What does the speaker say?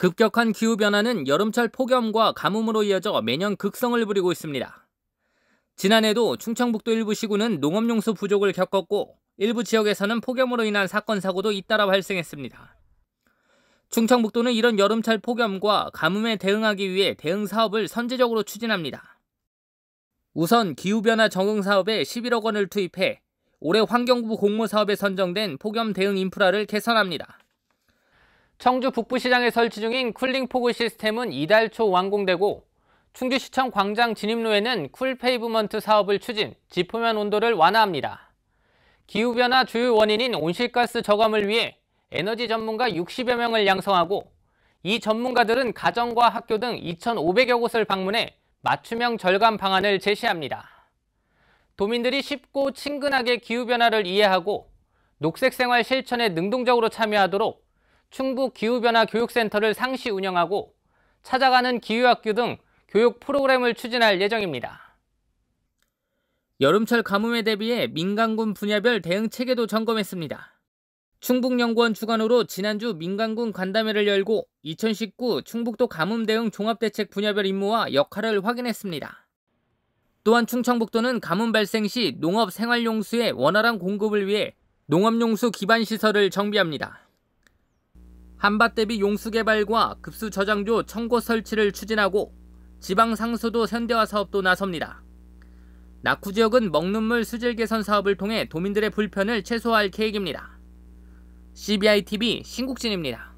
급격한 기후변화는 여름철 폭염과 가뭄으로 이어져 매년 극성을 부리고 있습니다. 지난해도 충청북도 일부 시군은 농업용수 부족을 겪었고 일부 지역에서는 폭염으로 인한 사건 사고도 잇따라 발생했습니다. 충청북도는 이런 여름철 폭염과 가뭄에 대응하기 위해 대응 사업을 선제적으로 추진합니다. 우선 기후변화 적응 사업에 11억 원을 투입해 올해 환경부 공모 사업에 선정된 폭염 대응 인프라를 개선합니다. 청주 북부시장에 설치 중인 쿨링 포그 시스템은 이달 초 완공되고 충주시청 광장 진입로에는 쿨 페이브먼트 사업을 추진, 지표면 온도를 완화합니다. 기후변화 주요 원인인 온실가스 저감을 위해 에너지 전문가 60여 명을 양성하고 이 전문가들은 가정과 학교 등 2,500여 곳을 방문해 맞춤형 절감 방안을 제시합니다. 도민들이 쉽고 친근하게 기후변화를 이해하고 녹색생활 실천에 능동적으로 참여하도록 충북 기후변화 교육센터를 상시 운영하고 찾아가는 기후학교 등 교육 프로그램을 추진할 예정입니다. 여름철 가뭄에 대비해 민간군 분야별 대응 체계도 점검했습니다. 충북연구원 주관으로 지난주 민간군 간담회를 열고 2019 충북도 가뭄 대응 종합대책 분야별 임무와 역할을 확인했습니다. 또한 충청북도는 가뭄 발생 시 농업 생활용수의 원활한 공급을 위해 농업용수 기반 시설을 정비합니다. 한밭대비 용수개발과 급수저장조 청고 설치를 추진하고 지방상수도 현대화 사업도 나섭니다. 낙후지역은 먹는물 수질 개선 사업을 통해 도민들의 불편을 최소화할 계획입니다. CBITV 신국진입니다.